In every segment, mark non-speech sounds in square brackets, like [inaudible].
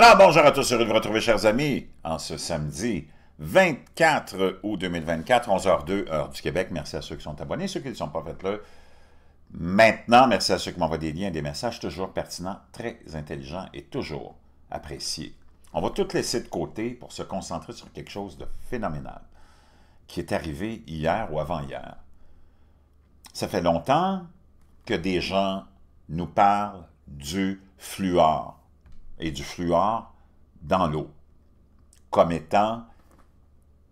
Alors bonjour à tous, heureux de vous retrouver chers amis en ce samedi 24 août 2024, 11h02 heure du Québec. Merci à ceux qui sont abonnés, ceux qui ne sont pas faites le Maintenant, merci à ceux qui m'envoient des liens, des messages toujours pertinents, très intelligents et toujours appréciés. On va tout laisser de côté pour se concentrer sur quelque chose de phénoménal qui est arrivé hier ou avant-hier. Ça fait longtemps que des gens nous parlent du fluor et du fluor dans l'eau, comme étant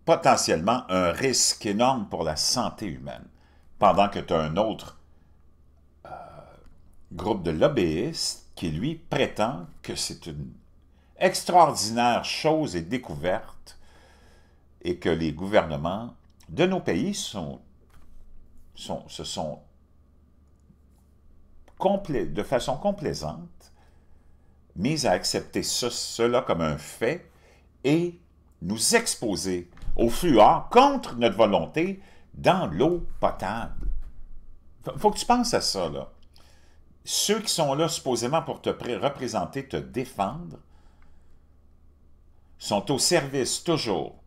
potentiellement un risque énorme pour la santé humaine, pendant que tu as un autre euh, groupe de lobbyistes qui, lui, prétend que c'est une extraordinaire chose et découverte et que les gouvernements de nos pays sont, sont, se sont de façon complaisante mise à accepter cela comme un fait et nous exposer au fluor contre notre volonté dans l'eau potable. Faut que tu penses à ça, Ceux qui sont là supposément pour te représenter, te défendre, sont au service toujours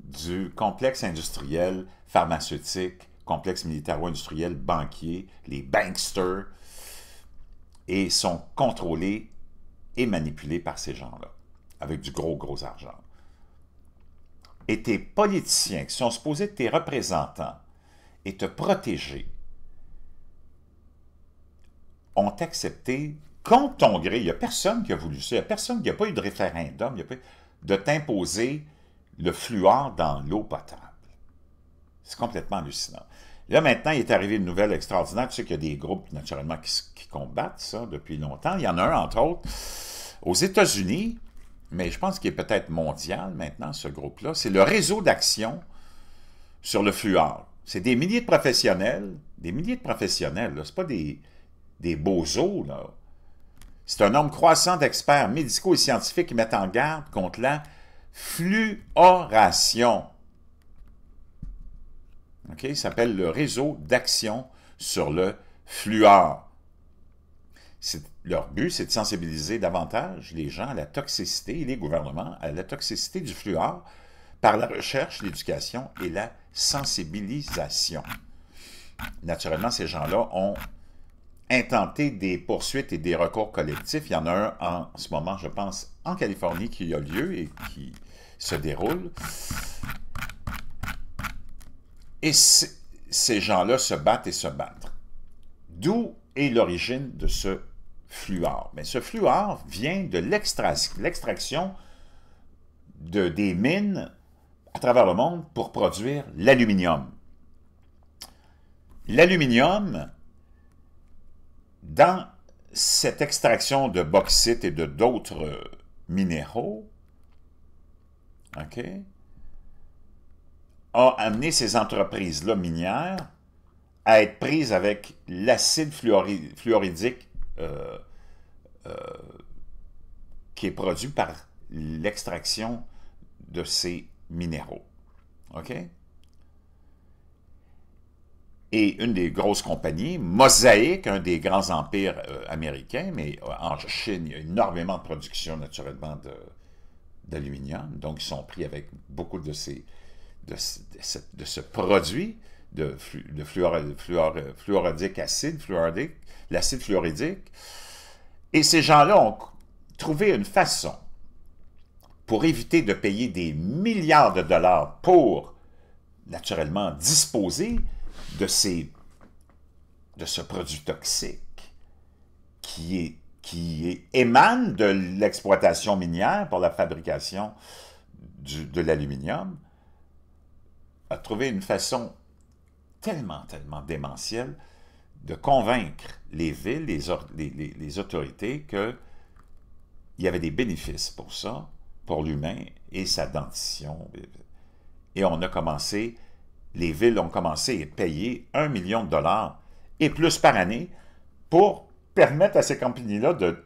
du complexe industriel, pharmaceutique, complexe militaro-industriel, banquier, les banksters, et sont contrôlés et manipulés par ces gens-là, avec du gros, gros argent. Et tes politiciens, qui sont supposés être tes représentants et te protéger, ont accepté, contre ton gré, il n'y a personne qui a voulu ça, il n'y a personne, qui n'a pas eu de référendum, de t'imposer le fluor dans l'eau potable. C'est complètement hallucinant. Là, maintenant, il est arrivé une nouvelle extraordinaire. Tu sais qu'il y a des groupes, naturellement, qui, combattent ça depuis longtemps. Il y en a un, entre autres, aux États-Unis, mais je pense qu'il est peut-être mondial maintenant, ce groupe-là. C'est le réseau d'action sur le fluor. C'est des milliers de professionnels, des milliers de professionnels, ce n'est pas des, des beaux-os, là. C'est un nombre croissant d'experts médicaux et scientifiques qui mettent en garde contre la fluoration. Il s'appelle le réseau d'action sur le fluor. Leur but, c'est de sensibiliser davantage les gens à la toxicité, et les gouvernements, à la toxicité du fluor par la recherche, l'éducation et la sensibilisation. Naturellement, ces gens-là ont intenté des poursuites et des recours collectifs. Il y en a un en ce moment, je pense, en Californie qui a lieu et qui se déroule. Et ces gens-là se battent et se battent. D'où est l'origine de ce fluor? Mais ben, ce fluor vient de l'extraction de, des mines à travers le monde pour produire l'aluminium. L'aluminium, dans cette extraction de bauxite et de d'autres minéraux, OK a amené ces entreprises-là minières à être prises avec l'acide fluoridique euh, euh, qui est produit par l'extraction de ces minéraux. OK? Et une des grosses compagnies, Mosaic, un des grands empires euh, américains, mais en Chine, il y a énormément de production naturellement d'aluminium, donc ils sont pris avec beaucoup de ces de, ce produit de, flu, fluoridique acide, l'acide fluoridique. Et ces gens-là ont trouvé une façon pour éviter de payer des milliards de dollars pour, naturellement, disposer de, ces, de ce produit toxique qui, est, qui est, émane de l'exploitation minière pour la fabrication de l'aluminium, a trouvé une façon tellement, tellement démentielle de convaincre les villes, les, les, les, les autorités qu'il y avait des bénéfices pour ça, pour l'humain et sa dentition. Et on a commencé, les villes ont commencé à payer un million de dollars et plus par année pour permettre à ces compagnies-là de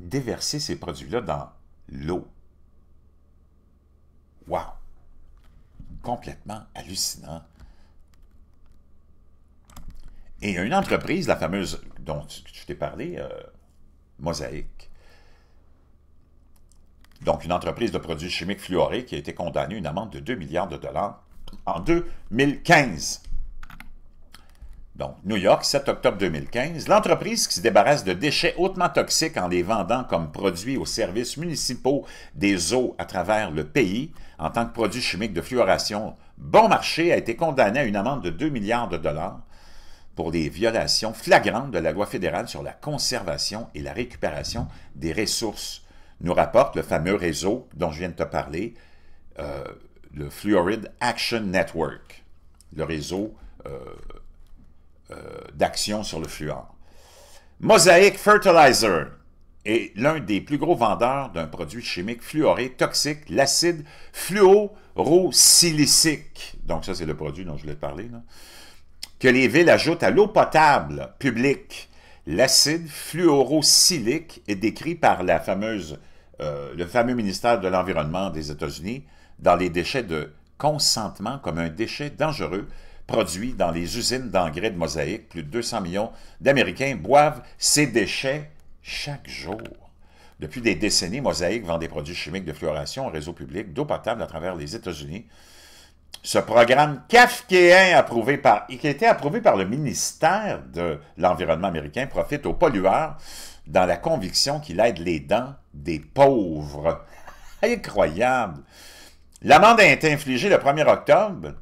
déverser ces produits-là dans l'eau. waouh complètement hallucinant. Et une entreprise, la fameuse dont je t'ai parlé, euh, Mosaïque. Donc, une entreprise de produits chimiques fluorés qui a été condamnée à une amende de 2 milliards de dollars en 2015. New York, 7 octobre 2015, l'entreprise qui se débarrasse de déchets hautement toxiques en les vendant comme produits aux services municipaux des eaux à travers le pays en tant que produit chimiques de fluoration bon marché a été condamnée à une amende de 2 milliards de dollars pour des violations flagrantes de la loi fédérale sur la conservation et la récupération des ressources, nous rapporte le fameux réseau dont je viens de te parler, euh, le Fluoride Action Network, le réseau euh, euh, d'action sur le fluor. Mosaic Fertilizer est l'un des plus gros vendeurs d'un produit chimique fluoré toxique, l'acide fluorosilicique. Donc ça, c'est le produit dont je voulais te parler. Que les villes ajoutent à l'eau potable publique. L'acide fluorosilicique est décrit par la fameuse, euh, le fameux ministère de l'Environnement des États-Unis dans les déchets de consentement comme un déchet dangereux produits dans les usines d'engrais de Mosaïque. Plus de 200 millions d'Américains boivent ces déchets chaque jour. Depuis des décennies, Mosaïque vend des produits chimiques de fluoration au réseau public d'eau potable à travers les États-Unis. Ce programme kafkéen approuvé par, qui été approuvé par le ministère de l'Environnement américain profite aux pollueurs dans la conviction qu'il aide les dents des pauvres. [laughs] Incroyable! L'amende a été infligée le 1er octobre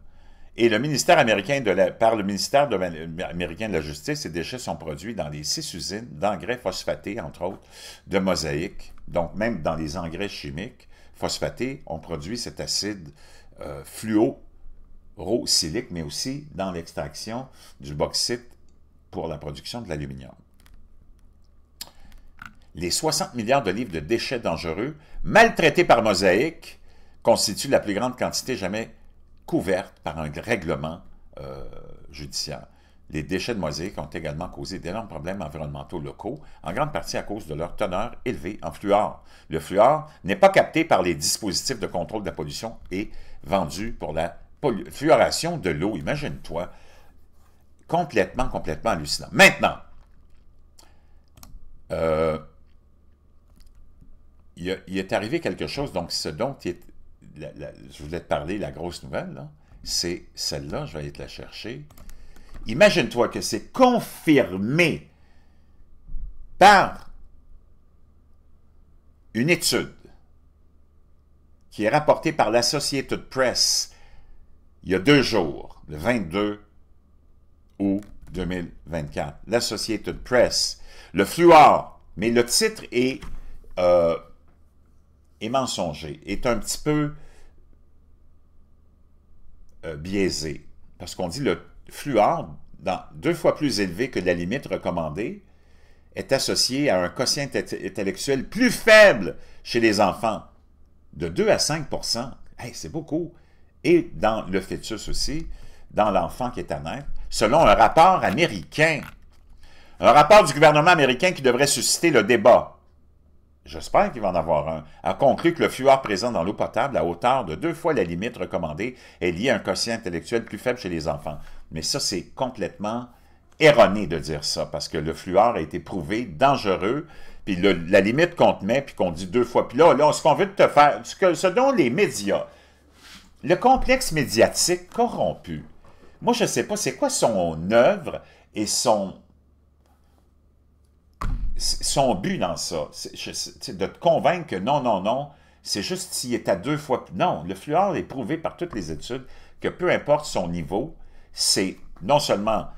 et le ministère américain de la, par le ministère américain de la Justice, ces déchets sont produits dans les six usines d'engrais phosphatés, entre autres, de mosaïque. Donc, même dans les engrais chimiques phosphatés, on produit cet acide euh, fluoro mais aussi dans l'extraction du bauxite pour la production de l'aluminium. Les 60 milliards de livres de déchets dangereux maltraités par mosaïque constituent la plus grande quantité jamais couvertes par un règlement euh, judiciaire. Les déchets de mosaïques ont également causé d'énormes problèmes environnementaux locaux, en grande partie à cause de leur teneur élevée en fluor. Le fluor n'est pas capté par les dispositifs de contrôle de la pollution et vendu pour la fluoration de l'eau. Imagine-toi, complètement, complètement hallucinant. Maintenant, euh, il, est arrivé quelque chose, donc ce dont il, je voulais te parler, la grosse nouvelle, c'est celle-là, je vais aller te la chercher. Imagine-toi que c'est confirmé par une étude qui est rapportée par l'Associated Press il y a deux jours, le 22 août 2024. L'Associated Press, le fluor, mais le titre est, euh, est mensonger, est un petit peu euh, biaisé, parce qu'on dit le fluor, dans, deux fois plus élevé que la limite recommandée, est associé à un quotient intellectuel plus faible chez les enfants, de 2 à 5 hey, c'est beaucoup. Et dans le fœtus aussi, dans l'enfant qui est à naître, selon un rapport américain. Un rapport du gouvernement américain qui devrait susciter le débat j'espère qu'il va en avoir un, a conclu que le fluor présent dans l'eau potable à hauteur de deux fois la limite recommandée est lié à un quotient intellectuel plus faible chez les enfants. Mais ça, c'est complètement erroné de dire ça, parce que le fluor a été prouvé dangereux, puis la limite qu'on te met, puis qu'on dit deux fois, puis là, là ce qu'on veut te faire, ce, ce dont les médias, le complexe médiatique corrompu, moi, je ne sais pas, c'est quoi son œuvre et son son but dans ça, c'est de te convaincre que non, non, non, c'est juste s'il est à deux fois... plus... Non, le fluor est prouvé par toutes les études que peu importe son niveau, c'est non seulement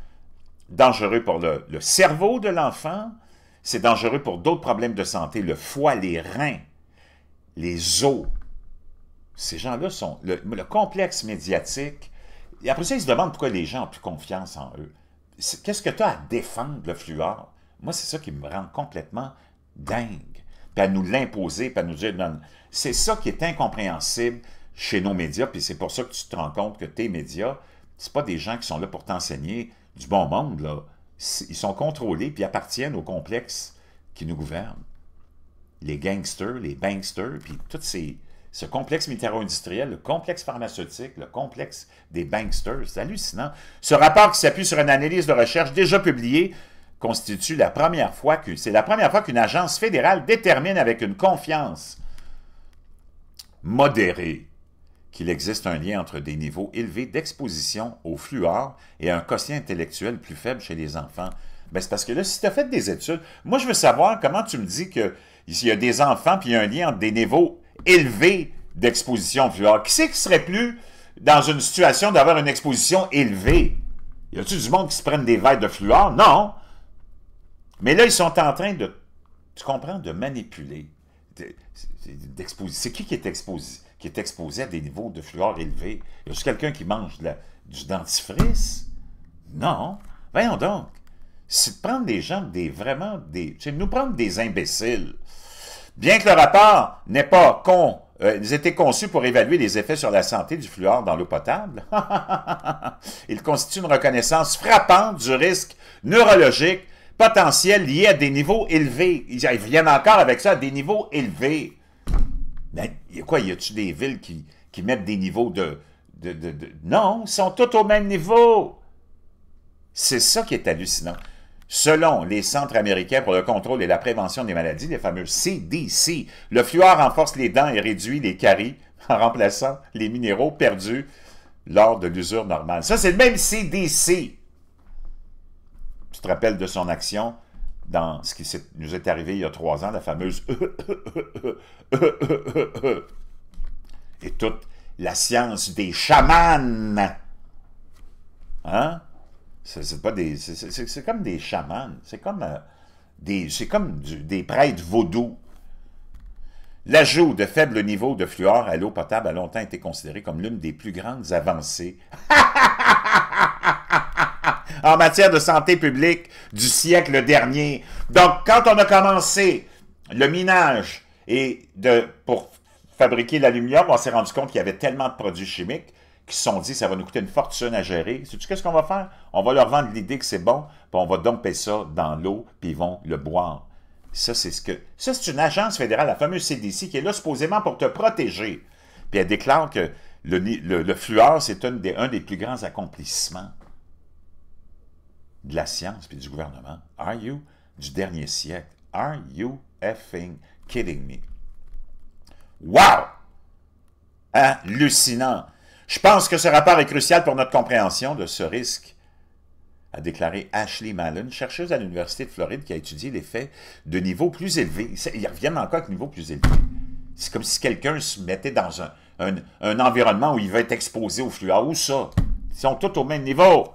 dangereux pour le, cerveau de l'enfant, c'est dangereux pour d'autres problèmes de santé, le foie, les reins, les os. Ces gens-là sont... Le, complexe médiatique... Et après ça, ils se demandent pourquoi les gens ont plus confiance en eux. Qu'est-ce que tu as à défendre, le fluor? Moi, c'est ça qui me rend complètement dingue. Puis à nous l'imposer, puis à nous dire, non, c'est ça qui est incompréhensible chez nos médias, puis c'est pour ça que tu te rends compte que tes médias, c'est pas des gens qui sont là pour t'enseigner du bon monde, là. Ils sont contrôlés, puis appartiennent au complexe qui nous gouvernent. Les gangsters, les banksters, puis tout ces, ce complexe militaro-industriel, le complexe pharmaceutique, le complexe des banksters, c'est hallucinant. Ce rapport qui s'appuie sur une analyse de recherche déjà publiée constitue la première fois que c'est la première fois qu'une agence fédérale détermine avec une confiance modérée qu'il existe un lien entre des niveaux élevés d'exposition au fluor et un quotient intellectuel plus faible chez les enfants. Ben c'est parce que là, si tu as fait des études, moi je veux savoir comment tu me dis que s'il y a des enfants puis il y a un lien entre des niveaux élevés d'exposition au fluor. Qui c'est qui serait plus dans une situation d'avoir une exposition élevée? Y a t il du monde qui se prenne des verres de fluor? Non! Mais là, ils sont en train de, tu comprends, de manipuler. C'est qui qui est, exposé, qui est exposé à des niveaux de fluor élevés? Y quelqu'un qui mange du dentifrice? Non. Voyons donc. C'est de prendre des gens, des vraiment, des, c'est de nous prendre des imbéciles. Bien que le rapport n'ait pas con, euh, ils été conçu pour évaluer les effets sur la santé du fluor dans l'eau potable, [laughs] il constitue une reconnaissance frappante du risque neurologique potentiel lié à des niveaux élevés. Ils, viennent encore avec ça à des niveaux élevés. Mais il y a quoi? Y tu des villes qui, mettent des niveaux de, de, de, de... Non, ils sont tous au même niveau. C'est ça qui est hallucinant. Selon les Centres américains pour le contrôle et la prévention des maladies, les fameux CDC, le fluor renforce les dents et réduit les caries [laughs] en remplaçant les minéraux perdus lors de l'usure normale. Ça, c'est le même CDC rappelle de son action dans ce qui nous est arrivé il y a trois ans, la fameuse [laughs] et toute la science des chamans. Hein? C'est pas des. C'est comme des chamans. C'est comme, des, euh, des, comme des prêtres vaudous. L'ajout de faibles niveaux de fluor à l'eau potable a longtemps été considéré comme l'une des plus grandes avancées [laughs] en matière de santé publique du siècle dernier. Donc, quand on a commencé le minage et de, pour fabriquer l'aluminium, on s'est rendu compte qu'il y avait tellement de produits chimiques qui se sont dit ça va nous coûter une fortune à gérer. Sais-tu qu'est-ce qu'on va faire? On va leur vendre l'idée que c'est bon, puis on va domper ça dans l'eau, puis ils vont le boire. Ça, c'est ce que. c'est une agence fédérale, la fameuse CDC, qui est là supposément pour te protéger. Puis elle déclare que le, le fluor, c'est des, un des plus grands accomplissements de la science puis du gouvernement. Are you du dernier siècle? Are you effing kidding me? Wow! Hallucinant! Je pense que ce rapport est crucial pour notre compréhension de ce risque, a déclaré Ashley Mallon, chercheuse à l'Université de Floride qui a étudié l'effet de niveau plus élevés. Ils reviennent encore avec niveau plus élevé. C'est comme si quelqu'un se mettait dans un, un, environnement où il va être exposé au fluor. Où ça? Ils sont tous au même niveau.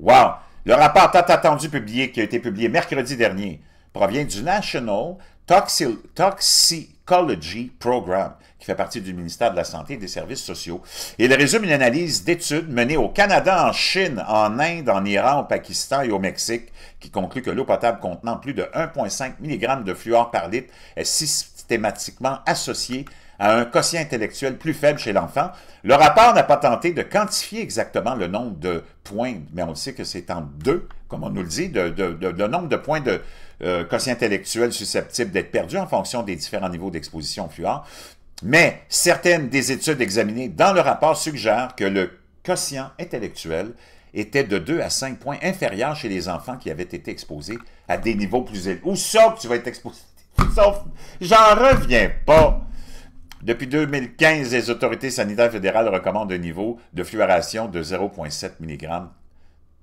Wow! Le rapport tant attendu publié, qui a été publié mercredi dernier, provient du National Toxicology Program, qui fait partie du ministère de la Santé et des Services sociaux. Il résume une analyse d'études menées au Canada, en Chine, en Inde, en Iran, au Pakistan et au Mexique, qui conclut que l'eau potable contenant plus de 1,5 mg de fluor par litre est systématiquement associée à un quotient intellectuel plus faible chez l'enfant. Le rapport n'a pas tenté de quantifier exactement le nombre de points, mais on sait que c'est en deux, comme on nous le dit, le de, nombre de points de euh, quotient intellectuel susceptibles d'être perdus en fonction des différents niveaux d'exposition fluor. Mais certaines des études examinées dans le rapport suggèrent que le quotient intellectuel était de 2 à 5 points inférieur chez les enfants qui avaient été exposés à des niveaux plus élevés. Où sauf que tu vas être exposé? Sauf, j'en reviens pas. Depuis 2015, les autorités sanitaires fédérales recommandent un niveau de fluoration de 0,7 mg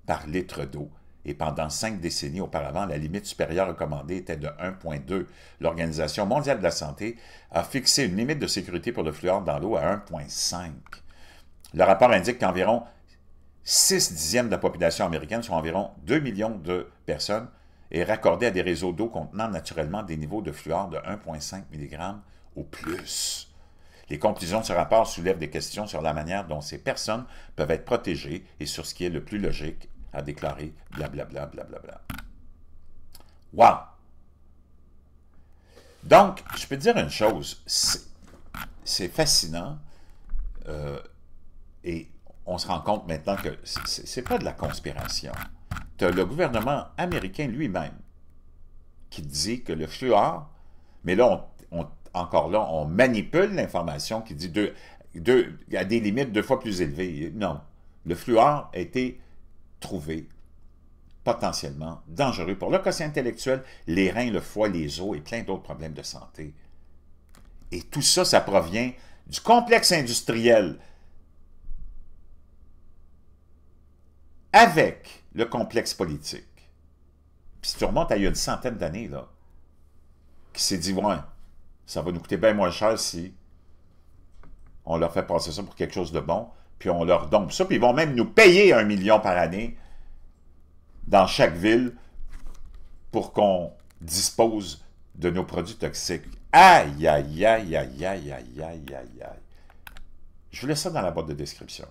par litre d'eau. Et pendant cinq décennies auparavant, la limite supérieure recommandée était de 1,2. L'Organisation mondiale de la santé a fixé une limite de sécurité pour le fluor dans l'eau à 1,5. Le rapport indique qu'environ 6 dixièmes de la population américaine, soit environ 2 millions de personnes, est raccordée à des réseaux d'eau contenant naturellement des niveaux de fluor de 1,5 mg ou plus. Les conclusions de ce rapport soulèvent des questions sur la manière dont ces personnes peuvent être protégées et sur ce qui est le plus logique, à déclarer, blablabla. Bla bla bla wow! Donc, je peux te dire une chose, c'est fascinant euh, et on se rend compte maintenant que c'est pas de la conspiration. Tu as le gouvernement américain lui-même qui dit que le fluor, mais là, on encore là, on manipule l'information qui dit deux, deux, à des limites deux fois plus élevées. Non. Le fluor a été trouvé potentiellement dangereux pour le quotient intellectuel, les reins, le foie, les os et plein d'autres problèmes de santé. Et tout ça, ça provient du complexe industriel avec le complexe politique. Puis si tu remontes à il y a une centaine d'années, là, qui s'est dit, ouais, ça va nous coûter bien moins cher si on leur fait passer ça pour quelque chose de bon, puis on leur donne ça, puis ils vont même nous payer un million par année dans chaque ville pour qu'on dispose de nos produits toxiques. Aïe, aïe, aïe, aïe, aïe, aïe, aïe, aïe, aïe. Je vous laisse ça dans la boîte de description.